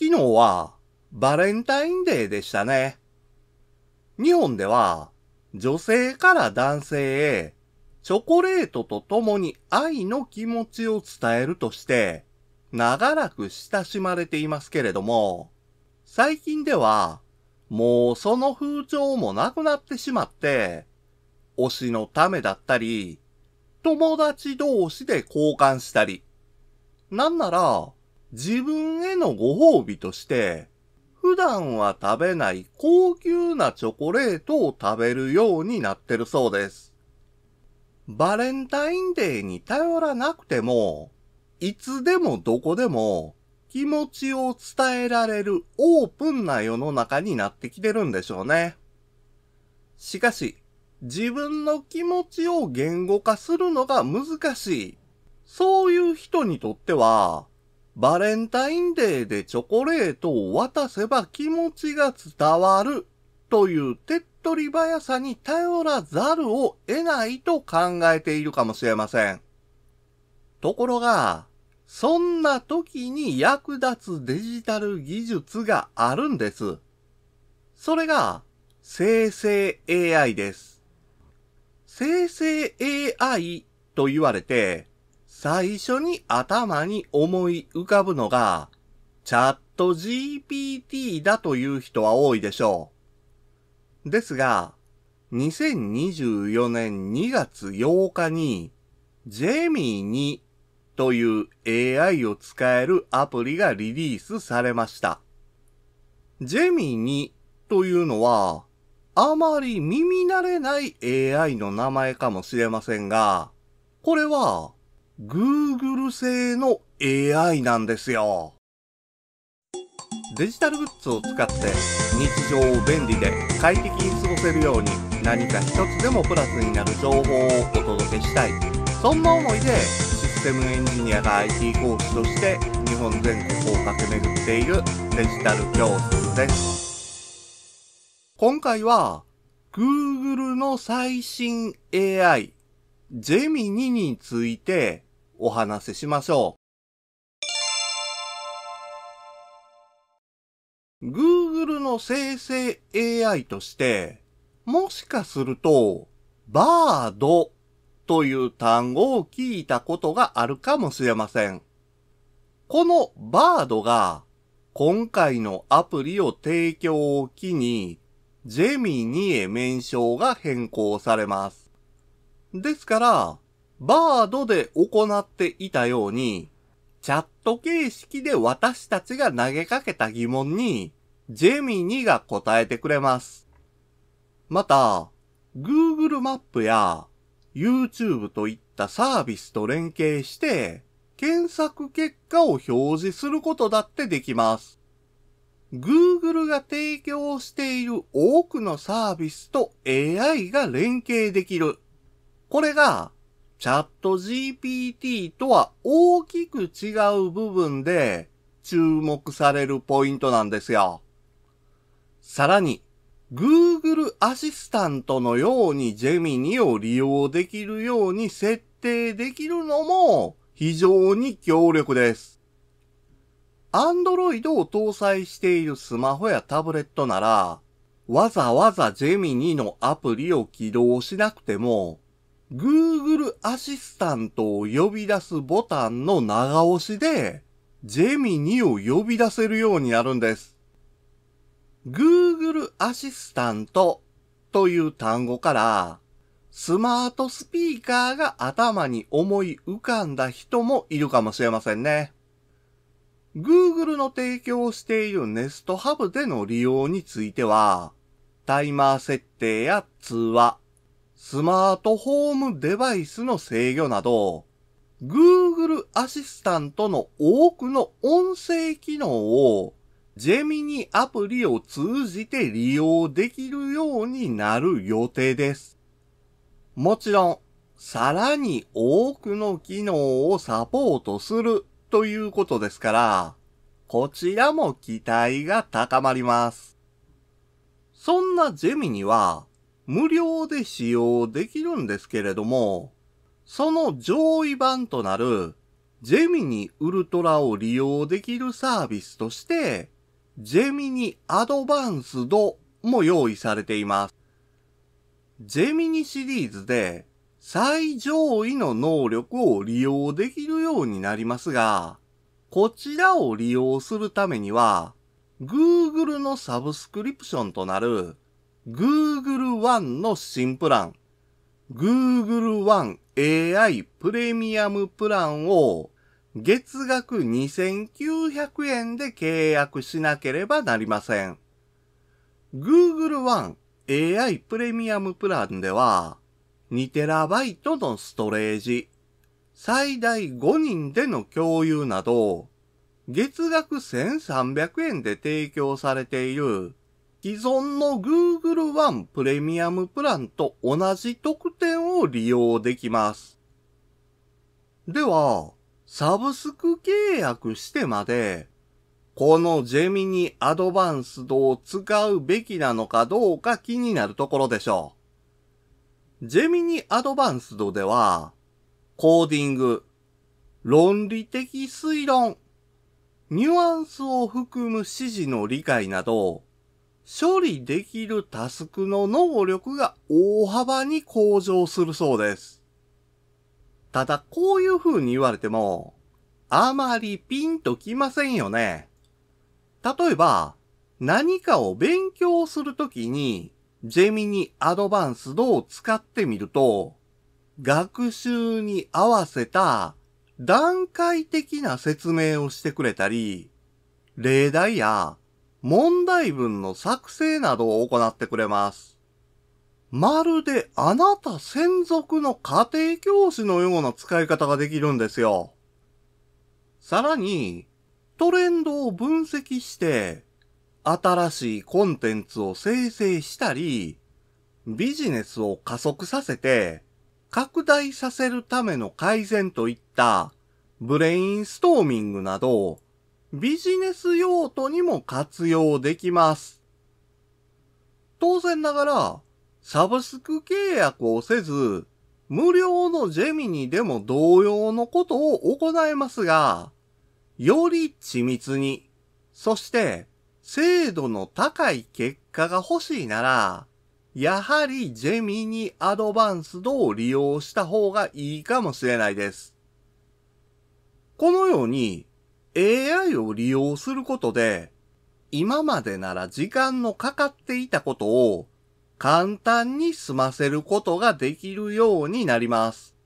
昨日はバレンタインデーでしたね。日本では女性から男性へチョコレートと共に愛の気持ちを伝えるとして長らく親しまれていますけれども、最近ではもうその風潮もなくなってしまって、推しのためだったり、友達同士で交換したり、なんなら自分へのご褒美として、普段は食べない高級なチョコレートを食べるようになってるそうです。バレンタインデーに頼らなくても、いつでもどこでも気持ちを伝えられるオープンな世の中になってきてるんでしょうね。しかし、自分の気持ちを言語化するのが難しい。そういう人にとっては、バレンタインデーでチョコレートを渡せば気持ちが伝わるという手っ取り早さに頼らざるを得ないと考えているかもしれません。ところが、そんな時に役立つデジタル技術があるんです。それが生成 AI です。生成 AI と言われて、最初に頭に思い浮かぶのが、チャット GPT だという人は多いでしょう。ですが、2024年2月8日に、ジェミ2という AI を使えるアプリがリリースされました。ジェミ2というのは、あまり耳慣れない AI の名前かもしれませんが、これは Google 製の AI なんですよ。デジタルグッズを使って日常を便利で快適に過ごせるように何か一つでもプラスになる情報をお届けしたい。そんな思いでシステムエンジニアが IT 講師として日本全国を駆け巡っているデジタル教室です。今回は Google の最新 AI ジェミニについてお話ししましょう。Google の生成 AI として、もしかすると、バードという単語を聞いたことがあるかもしれません。このバードが今回のアプリを提供を機にジェミニへ名称が変更されます。ですからバードで行っていたように、チャット形式で私たちが投げかけた疑問に、ジェミニが答えてくれます。また、Google マップや YouTube といったサービスと連携して、検索結果を表示することだってできます。Google が提供している多くのサービスと AI が連携できる。これがチャット GPT とは大きく違う部分で注目されるポイントなんですよ。さらに、Google アシスタントのようにジェミニを利用できるように設定できるのも非常に強力です。Android を搭載しているスマホやタブレットなら、わざわざジェミニのアプリを起動しなくても、Google アシスタントを呼び出すボタンの長押しで、ジェミニを呼び出せるようになるんです。Google アシスタントという単語から、スマートスピーカーが頭に思い浮かんだ人もいるかもしれませんね。Google の提供している Nest Hub での利用については、タイマー設定や通話、スマートホームデバイスの制御など、Google アシスタントの多くの音声機能をジェミニアプリを通じて利用できるようになる予定です。もちろん、さらに多くの機能をサポートするということですから、こちらも期待が高まります。そんなジェミニは、無料で使用できるんですけれども、その上位版となるジェミニウルトラを利用できるサービスとして、ジェミニアドバンスドも用意されています。ジェミニシリーズで最上位の能力を利用できるようになりますが、こちらを利用するためには、Google のサブスクリプションとなる Google One の新プラン、Google One AI プレミアムプランを月額2900円で契約しなければなりません。Google One AI プレミアムプランでは 2TB のストレージ、最大5人での共有など、月額1300円で提供されている既存の Google One プレミアムプランと同じ特典を利用できます。では、サブスク契約してまで、このジェミニアドバンスドを使うべきなのかどうか気になるところでしょう。ジェミニアドバンスドでは、コーディング、論理的推論、ニュアンスを含む指示の理解など、処理できるタスクの能力が大幅に向上するそうです。ただこういう風に言われても、あまりピンときませんよね。例えば、何かを勉強するときに、ジェミニアドバンスドを使ってみると、学習に合わせた段階的な説明をしてくれたり、例題や問題文の作成などを行ってくれます。まるであなた専属の家庭教師のような使い方ができるんですよ。さらに、トレンドを分析して、新しいコンテンツを生成したり、ビジネスを加速させて、拡大させるための改善といった、ブレインストーミングなど、ビジネス用途にも活用できます。当然ながら、サブスク契約をせず、無料のジェミニでも同様のことを行えますが、より緻密に、そして精度の高い結果が欲しいなら、やはりジェミニアドバンスドを利用した方がいいかもしれないです。このように、AI を利用することで、今までなら時間のかかっていたことを簡単に済ませることができるようになります。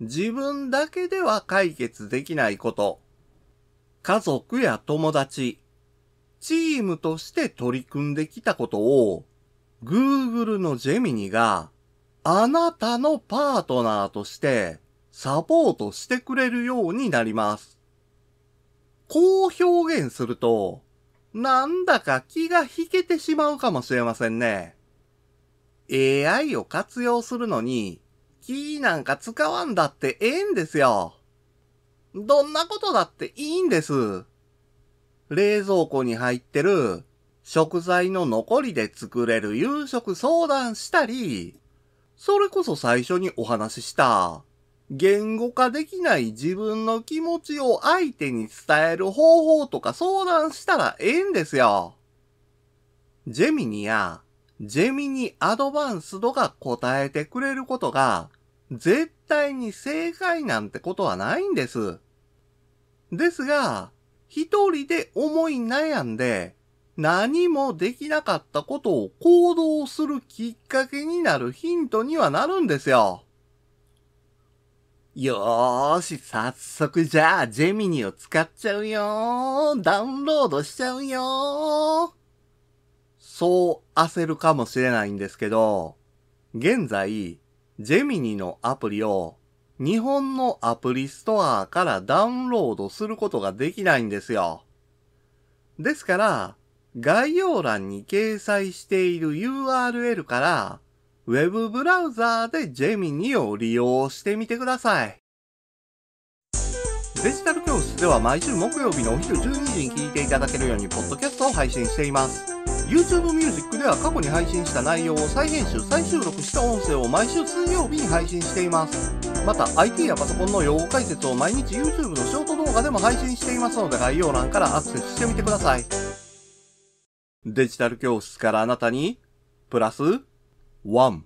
自分だけでは解決できないこと、家族や友達、チームとして取り組んできたことを Google のジェミニがあなたのパートナーとしてサポートしてくれるようになります。こう表現すると、なんだか気が引けてしまうかもしれませんね。AI を活用するのに、キーなんか使わんだってええんですよ。どんなことだっていいんです。冷蔵庫に入ってる食材の残りで作れる夕食相談したり、それこそ最初にお話しした言語化できない自分の気持ちを相手に伝える方法とか相談したらええんですよ。ジェミニやジェミニアドバンスドが答えてくれることが絶対に正解なんてことはないんです。ですが、一人で思い悩んで何もできなかったことを行動するきっかけになるヒントにはなるんですよ。よーし、早速じゃあ、ジェミニを使っちゃうよー。ダウンロードしちゃうよー。そう焦るかもしれないんですけど、現在、ジェミニのアプリを日本のアプリストアからダウンロードすることができないんですよ。ですから、概要欄に掲載している URL からウェブブラウザーでジェミニを利用してみてください。デジタル教室では毎週木曜日のお昼12時に聞いていただけるようにポッドキャストを配信しています。YouTube Music では過去に配信した内容を再編集、再収録した音声を毎週水曜日に配信しています。また IT やパソコンの用語解説を毎日 YouTube のショート動画でも配信していますので概要欄からアクセスしてみてください。デジタル教室からあなたにプラス 1.